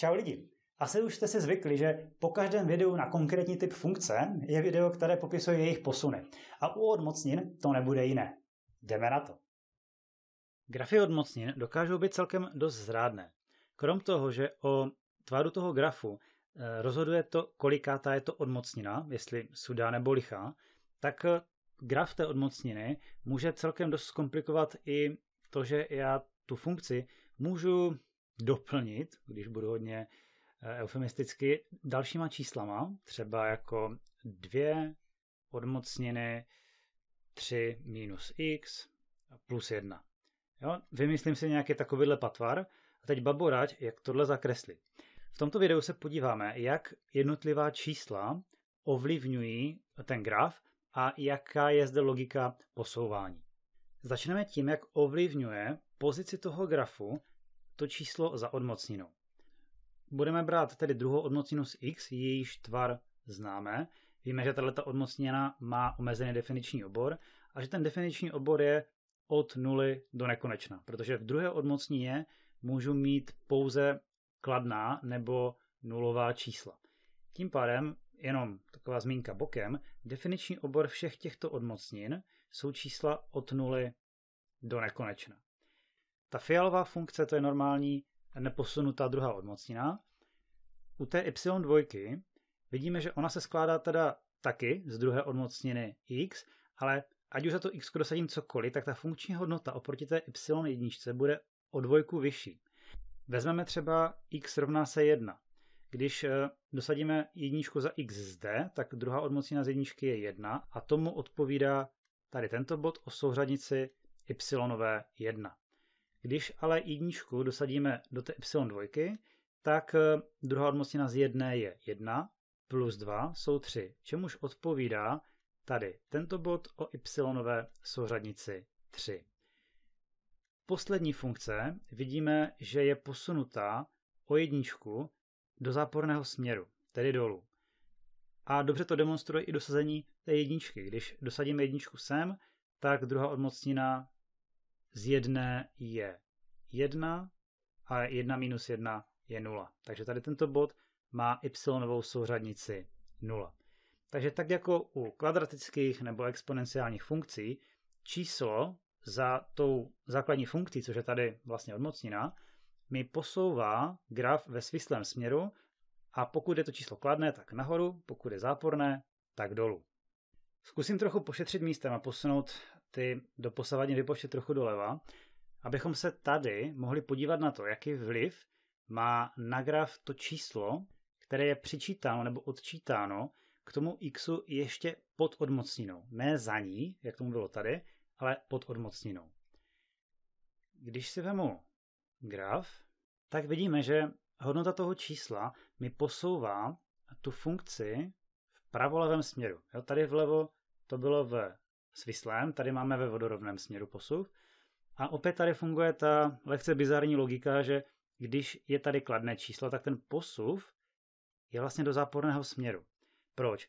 Čau lidi! Asi už jste si zvykli, že po každém videu na konkrétní typ funkce je video, které popisuje jejich posuny. A u odmocnin to nebude jiné. Jdeme na to. Grafy odmocnin dokážou být celkem dost zrádné. Krom toho, že o tvaru toho grafu eh, rozhoduje to, kolikátá je to odmocnina, jestli sudá nebo lichá, tak eh, graf té odmocniny může celkem dost zkomplikovat i to, že já tu funkci můžu doplnit, když budu hodně eh, eufemisticky, dalšíma číslama, třeba jako dvě odmocniny 3 minus x plus 1. Jo? Vymyslím si nějaký takovýhle patvar a teď baborať, jak tohle zakreslit. V tomto videu se podíváme, jak jednotlivá čísla ovlivňují ten graf a jaká je zde logika posouvání. Začneme tím, jak ovlivňuje pozici toho grafu to číslo za odmocninou. Budeme brát tedy druhou odmocninu z x, jejíž tvar známe. Víme, že tato odmocněna má omezený definiční obor a že ten definiční obor je od nuly do nekonečna, protože v druhé odmocnině můžu mít pouze kladná nebo nulová čísla. Tím pádem, jenom taková zmínka bokem, definiční obor všech těchto odmocnin jsou čísla od nuly do nekonečna. Ta fialová funkce to je normální neposunutá druhá odmocnina. U té y2 vidíme, že ona se skládá teda taky z druhé odmocniny x, ale ať už za to x dosadím cokoliv, tak ta funkční hodnota oproti té y1 bude o dvojku vyšší. Vezmeme třeba x rovná se 1. Když eh, dosadíme jedničku za x zde, tak druhá odmocnina z jedničky je 1 a tomu odpovídá tady tento bod o souřadnici y 1. Když ale jedničku dosadíme do té y dvojky, tak eh, druhá odmocnina z jedné je 1, plus 2 jsou 3, čemuž odpovídá tady tento bod o y souřadnici 3. Poslední funkce vidíme, že je posunutá o jedničku do záporného směru, tedy dolů. A dobře to demonstruje i dosazení té jedničky. Když dosadíme jedničku sem, tak druhá odmocnina z jedné je jedna a jedna minus jedna je nula. Takže tady tento bod má y souřadnici nula. Takže tak jako u kvadratických nebo exponenciálních funkcí, číslo za tou základní funkcí, což je tady vlastně odmocnina, mi posouvá graf ve svislém směru a pokud je to číslo kladné, tak nahoru, pokud je záporné, tak dolů. Zkusím trochu pošetřit místem a posunout ty doposavadní liboště trochu doleva, abychom se tady mohli podívat na to, jaký vliv má na graf to číslo, které je přičítáno nebo odčítáno k tomu xu ještě pod odmocninou. Ne za ní, jak tomu bylo tady, ale pod odmocninou. Když si vemu graf, tak vidíme, že hodnota toho čísla mi posouvá tu funkci v pravolevém směru. Jo, tady vlevo to bylo v s tady máme ve vodorovném směru posuv. A opět tady funguje ta lehce bizarní logika, že když je tady kladné číslo, tak ten posuv je vlastně do záporného směru. Proč?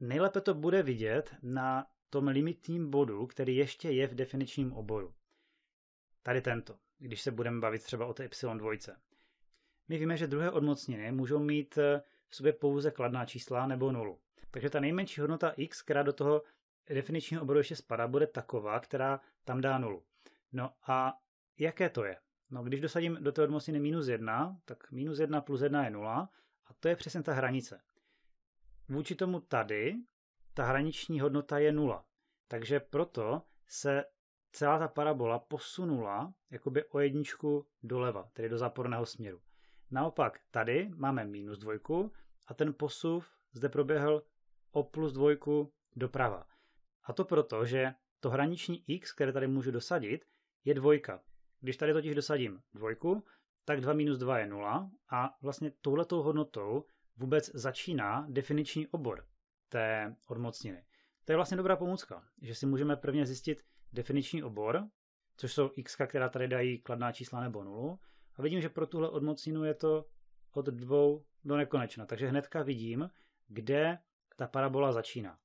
Nejlépe to bude vidět na tom limitním bodu, který ještě je v definičním oboru. Tady tento, když se budeme bavit třeba o té y2. My víme, že druhé odmocniny můžou mít eh, v sobě pouze kladná čísla nebo nulu. Takže ta nejmenší hodnota x, která do toho definičního oboru ještě spadá, bude taková, která tam dá nulu. No a jaké to je? No, když dosadím do té odmocniny minus 1, tak minus 1 plus 1 je 0 a to je přesně ta hranice. Vůči tomu tady ta hraniční hodnota je 0. Takže proto se celá ta parabola posunula jakoby o jedničku doleva, tedy do záporného směru. Naopak tady máme minus dvojku a ten posuv zde proběhl o plus dvojku doprava. A to proto, že to hraniční x, které tady můžu dosadit, je dvojka. Když tady totiž dosadím dvojku, tak 2 minus 2 je 0 a vlastně touhletou hodnotou vůbec začíná definiční obor té odmocniny. To je vlastně dobrá pomůcka, že si můžeme prvně zjistit definiční obor, což jsou x, která tady dají kladná čísla nebo nulu. A vidím, že pro tuhle odmocninu je to od dvou do nekonečna. Takže hnedka vidím, kde ta parabola začíná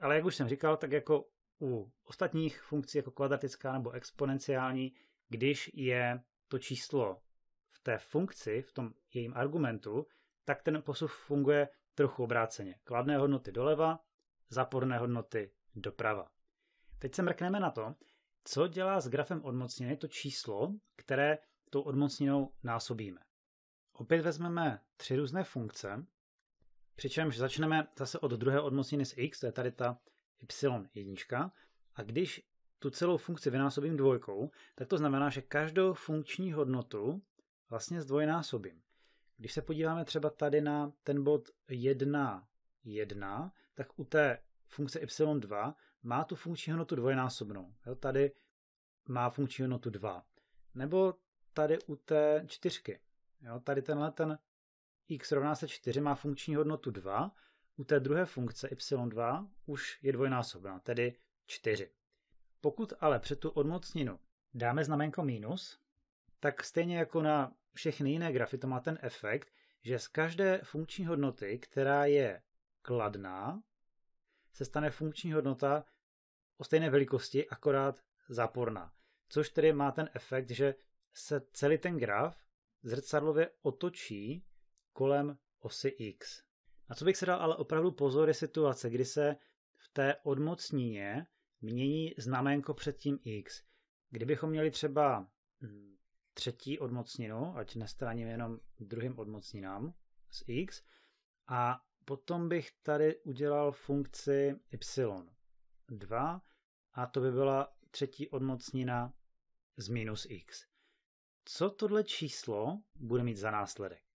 ale jak už jsem říkal, tak jako u ostatních funkcí jako kvadratická nebo exponenciální, když je to číslo v té funkci, v tom jejím argumentu, tak ten posuv funguje trochu obráceně. Kladné hodnoty doleva, záporné hodnoty doprava. Teď se mrkneme na to, co dělá s grafem odmocněny to číslo, které tou odmocněnou násobíme. Opět vezmeme tři různé funkce Přičemž začneme zase od druhé odmocniny z x, to je tady ta y1. A když tu celou funkci vynásobím dvojkou, tak to znamená, že každou funkční hodnotu vlastně zdvojnásobím. Když se podíváme třeba tady na ten bod 1, 1, tak u té funkce y2 má tu funkční hodnotu dvojnásobnou. Jo, tady má funkční hodnotu 2. Nebo tady u té čtyřky. Jo, tady tenhle ten x rovná se 4 má funkční hodnotu 2, u té druhé funkce y2 už je dvojnásobná, tedy 4. Pokud ale před tu odmocninu dáme znamenko minus, tak stejně jako na všechny jiné grafy to má ten efekt, že z každé funkční hodnoty, která je kladná, se stane funkční hodnota o stejné velikosti, akorát záporná. Což tedy má ten efekt, že se celý ten graf zrcadlově otočí kolem osy X. Na co bych se dal ale opravdu pozor, je situace, kdy se v té odmocnině mění znamenko před tím X. Kdybychom měli třeba hm, třetí odmocninu, ať nestraním jenom druhým odmocninám z X, a potom bych tady udělal funkci y2 a to by byla třetí odmocnina z minus x. Co tohle číslo bude mít za následek?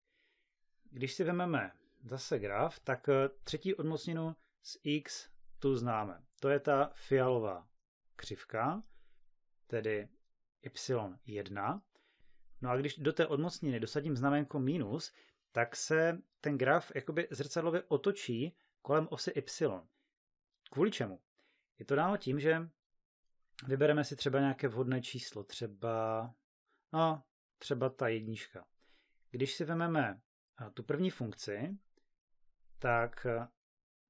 Když si vezmeme zase graf, tak eh, třetí odmocninu z x tu známe. To je ta fialová křivka, tedy y1. No a když do té odmocniny dosadím znamenko minus, tak se ten graf jakoby zrcadlově otočí kolem osy y. Kvůli čemu? Je to dáno tím, že vybereme si třeba nějaké vhodné číslo, třeba, no, třeba ta jednička. Když si vezmeme tu první funkci, tak eh,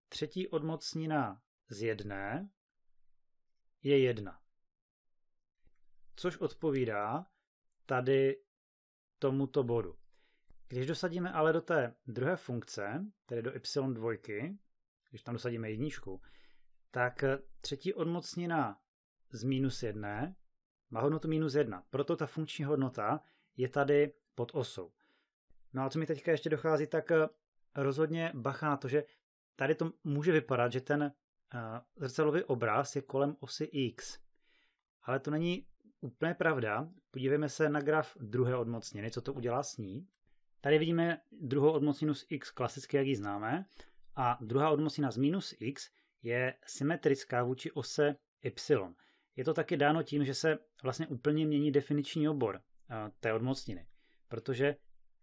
třetí odmocnina z jedné je jedna. Což odpovídá tady tomuto bodu. Když dosadíme ale do té druhé funkce, tedy do y2, když tam dosadíme jedničku, tak eh, třetí odmocnina z minus jedné má hodnotu minus jedna. Proto ta funkční hodnota je tady pod osou. No a co mi teďka ještě dochází, tak eh, rozhodně bacha to, že tady to může vypadat, že ten eh, zrcadlový obraz je kolem osy X. Ale to není úplně pravda. Podívejme se na graf druhé odmocněny, co to udělá s ní. Tady vidíme druhou odmocninu z X klasicky, jak ji známe. A druhá odmocnina z minus X je symetrická vůči ose Y. Je to taky dáno tím, že se vlastně úplně mění definiční obor eh, té odmocniny. Protože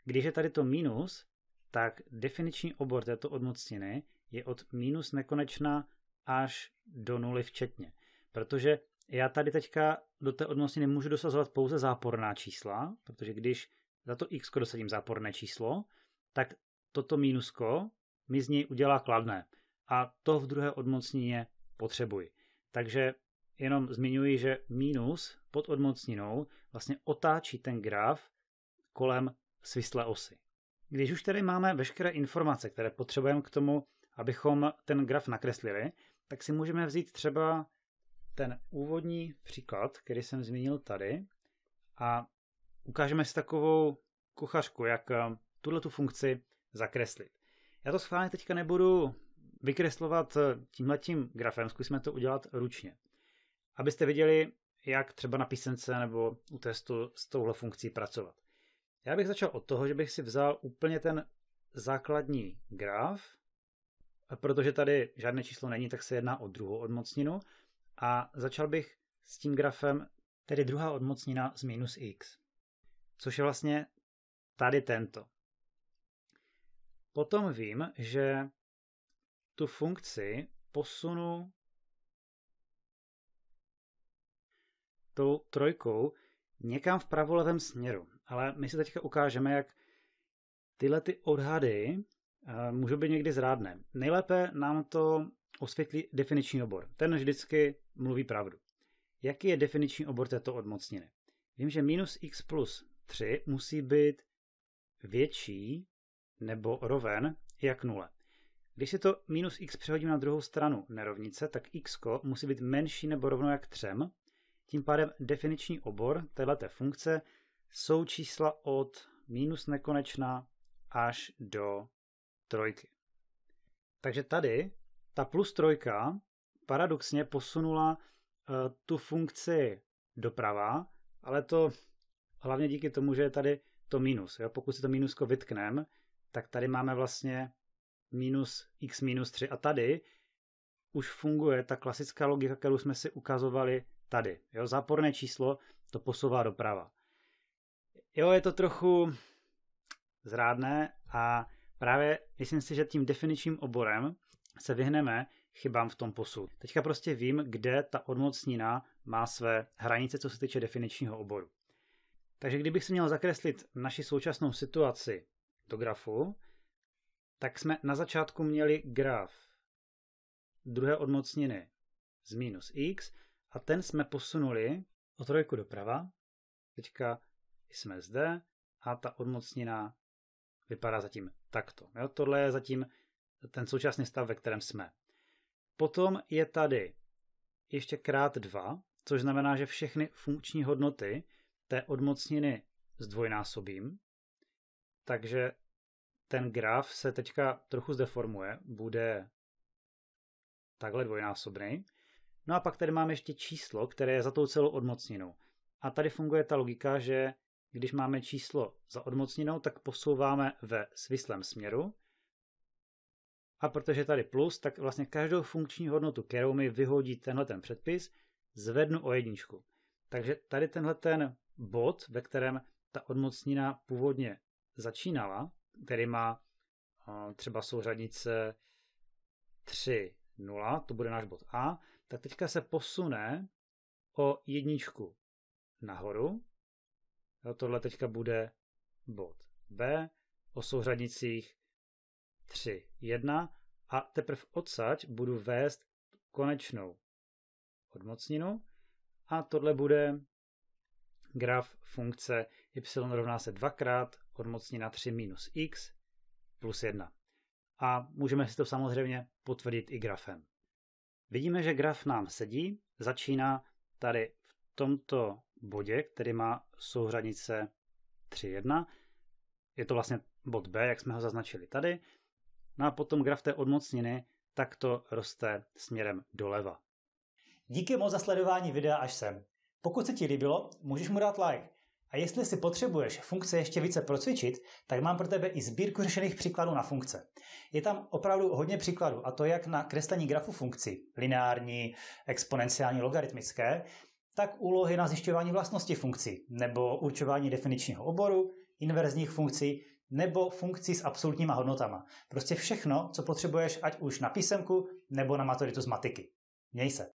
když je tady to minus, tak definiční obor této odmocniny je od minus nekonečna až do nuly včetně. Protože já tady teďka do té odmocniny můžu dosazovat pouze záporná čísla, protože když za to x dosadím záporné číslo, tak toto mínusko mi z něj udělá kladné. A to v druhé odmocnině potřebuji. Takže jenom zmiňuji, že mínus pod odmocninou vlastně otáčí ten graf kolem svislé osy. Když už tady máme veškeré informace, které potřebujeme k tomu, abychom ten graf nakreslili, tak si můžeme vzít třeba ten úvodní příklad, který jsem zmínil tady a ukážeme si takovou kuchařku, jak eh, tuhle tu funkci zakreslit. Já to schválně teďka nebudu vykreslovat eh, tímhletím grafem, zkusíme to udělat ručně. Abyste viděli, jak třeba na písence nebo u testu s touhle funkcí pracovat. Já bych začal od toho, že bych si vzal úplně ten základní graf, protože tady žádné číslo není, tak se jedná o druhou odmocninu a začal bych s tím grafem, tedy druhá odmocnina z minus x, což je vlastně tady tento. Potom vím, že tu funkci posunu tou trojkou někam v pravolevém směru. Ale my si teďka ukážeme, jak tyhle ty odhady eh, můžou být někdy zrádné. Nejlépe nám to osvětlí definiční obor. Ten vždycky mluví pravdu. Jaký je definiční obor této odmocniny? Vím, že minus x plus 3 musí být větší nebo roven jak nule. Když si to minus x přehodím na druhou stranu nerovnice, tak x musí být menší nebo rovno jak 3. Tím pádem definiční obor této funkce jsou čísla od minus nekonečna až do trojky. Takže tady ta plus trojka paradoxně posunula eh, tu funkci doprava, ale to hlavně díky tomu, že je tady to minus. Jo? Pokud si to minusko vytknem, tak tady máme vlastně minus x minus 3 a tady už funguje ta klasická logika, kterou jsme si ukazovali tady. Jo? Záporné číslo to posouvá doprava jo, je to trochu zrádné a právě myslím si, že tím definičním oborem se vyhneme chybám v tom posu. Teďka prostě vím, kde ta odmocnina má své hranice, co se týče definičního oboru. Takže kdybych si měl zakreslit naši současnou situaci do grafu, tak jsme na začátku měli graf druhé odmocniny z minus x a ten jsme posunuli o trojku doprava. Teďka jsme zde a ta odmocnina vypadá zatím takto. Jo, tohle je zatím ten současný stav, ve kterém jsme. Potom je tady ještě krát 2, což znamená, že všechny funkční hodnoty té odmocniny zdvojnásobím, takže ten graf se teďka trochu zdeformuje, bude takhle dvojnásobný. No a pak tady máme ještě číslo, které je za tou celou odmocninou. A tady funguje ta logika, že když máme číslo za odmocninou, tak posouváme ve svislém směru. A protože tady plus, tak vlastně každou funkční hodnotu, kterou mi vyhodí tenhle ten předpis, zvednu o jedničku. Takže tady tenhle ten bod, ve kterém ta odmocnina původně začínala, který má eh, třeba souřadnice 3, 0, to bude náš bod A, tak teďka se posune o jedničku nahoru tohle teďka bude bod B o souřadnicích 3, 1 a teprve odsaď budu vést konečnou odmocninu a tohle bude graf funkce y rovná se 2 krát odmocnina 3 minus x plus 1. A můžeme si to samozřejmě potvrdit i grafem. Vidíme, že graf nám sedí, začíná tady v tomto bodě, který má souhranice 3,1. Je to vlastně bod B, jak jsme ho zaznačili tady. No a potom graf té odmocniny takto roste směrem doleva. Díky moc za sledování videa až sem. Pokud se ti líbilo, můžeš mu dát like. A jestli si potřebuješ funkce ještě více procvičit, tak mám pro tebe i sbírku řešených příkladů na funkce. Je tam opravdu hodně příkladů, a to jak na kreslení grafu funkcí, lineární, exponenciální, logaritmické, tak úlohy na zjišťování vlastnosti funkcí nebo určování definičního oboru, inverzních funkcí nebo funkcí s absolutníma hodnotama. Prostě všechno, co potřebuješ, ať už na písemku nebo na maturitu z matiky. Měj se.